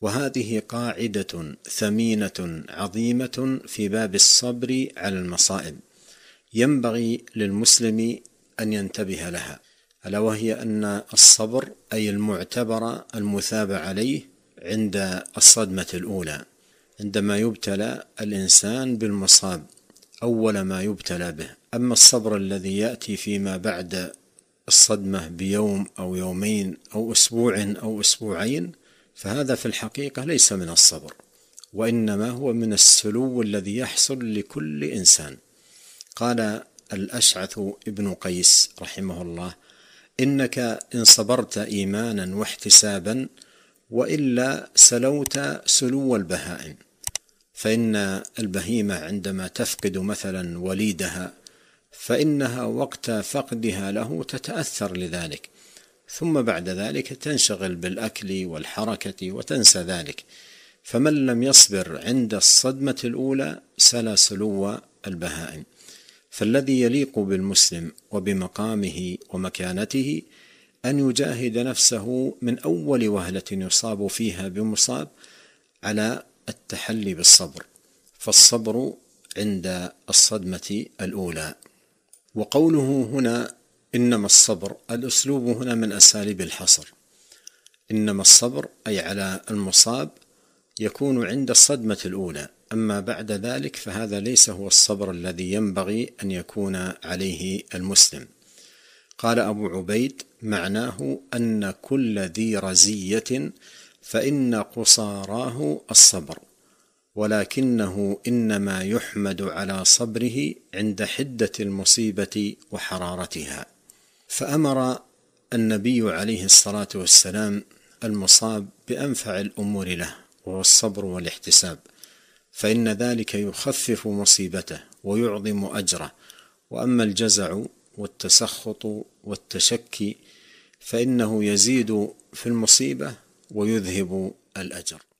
وهذه قاعده ثمينه عظيمه في باب الصبر على المصائب ينبغي للمسلم ان ينتبه لها الا وهي ان الصبر اي المعتبر المثاب عليه عند الصدمه الاولى عندما يبتلى الانسان بالمصاب اول ما يبتلى به اما الصبر الذي ياتي فيما بعد الصدمه بيوم او يومين او اسبوع او اسبوعين فهذا في الحقيقة ليس من الصبر وإنما هو من السلو الذي يحصل لكل إنسان قال الأشعث ابن قيس رحمه الله إنك إن صبرت إيمانا واحتسابا وإلا سلوت سلو البهائم فإن البهيمة عندما تفقد مثلا وليدها فإنها وقت فقدها له تتأثر لذلك ثم بعد ذلك تنشغل بالاكل والحركه وتنسى ذلك فمن لم يصبر عند الصدمه الاولى سلا سلو البهائم فالذي يليق بالمسلم وبمقامه ومكانته ان يجاهد نفسه من اول وهله يصاب فيها بمصاب على التحلي بالصبر فالصبر عند الصدمه الاولى وقوله هنا إنما الصبر الأسلوب هنا من أساليب الحصر إنما الصبر أي على المصاب يكون عند الصدمة الأولى أما بعد ذلك فهذا ليس هو الصبر الذي ينبغي أن يكون عليه المسلم قال أبو عبيد معناه أن كل ذي رزية فإن قصاراه الصبر ولكنه انما يحمد على صبره عند حده المصيبه وحرارتها فأمر النبي عليه الصلاة والسلام المصاب بأنفع الأمور له وهو الصبر والاحتساب فإن ذلك يخفف مصيبته ويعظم أجره وأما الجزع والتسخط والتشكي فإنه يزيد في المصيبة ويذهب الأجر